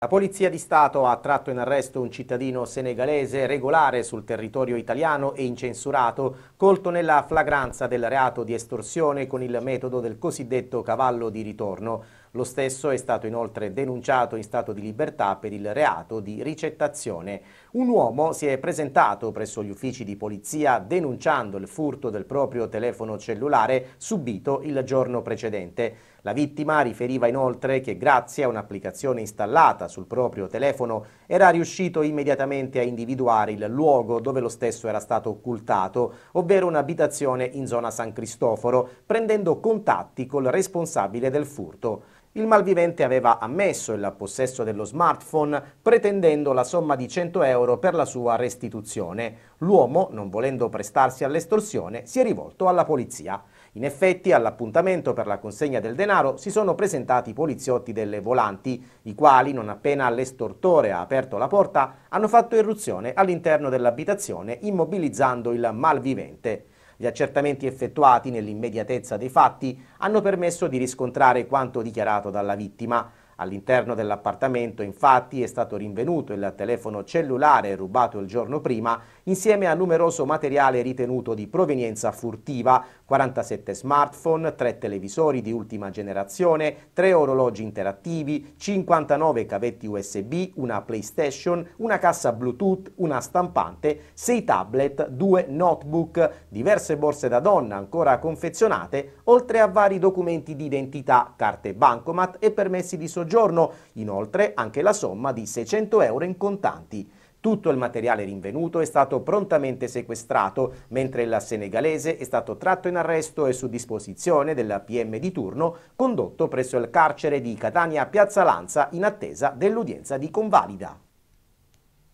La Polizia di Stato ha tratto in arresto un cittadino senegalese regolare sul territorio italiano e incensurato, colto nella flagranza del reato di estorsione con il metodo del cosiddetto cavallo di ritorno. Lo stesso è stato inoltre denunciato in stato di libertà per il reato di ricettazione. Un uomo si è presentato presso gli uffici di polizia denunciando il furto del proprio telefono cellulare subito il giorno precedente. La vittima riferiva inoltre che grazie a un'applicazione installata sul proprio telefono era riuscito immediatamente a individuare il luogo dove lo stesso era stato occultato, ovvero un'abitazione in zona San Cristoforo, prendendo contatti col responsabile del furto. Il malvivente aveva ammesso il possesso dello smartphone pretendendo la somma di 100 euro per la sua restituzione. L'uomo, non volendo prestarsi all'estorsione, si è rivolto alla polizia. In effetti all'appuntamento per la consegna del denaro si sono presentati i poliziotti delle volanti, i quali non appena l'estortore ha aperto la porta hanno fatto irruzione all'interno dell'abitazione immobilizzando il malvivente. Gli accertamenti effettuati nell'immediatezza dei fatti hanno permesso di riscontrare quanto dichiarato dalla vittima. All'interno dell'appartamento infatti è stato rinvenuto il telefono cellulare rubato il giorno prima insieme a numeroso materiale ritenuto di provenienza furtiva, 47 smartphone, 3 televisori di ultima generazione, 3 orologi interattivi, 59 cavetti USB, una PlayStation, una cassa Bluetooth, una stampante, 6 tablet, 2 notebook, diverse borse da donna ancora confezionate, oltre a vari documenti di identità, carte bancomat e permessi di soggiorno giorno, inoltre anche la somma di 600 euro in contanti. Tutto il materiale rinvenuto è stato prontamente sequestrato, mentre il senegalese è stato tratto in arresto e su disposizione della PM di turno condotto presso il carcere di Catania Piazza Lanza in attesa dell'udienza di convalida.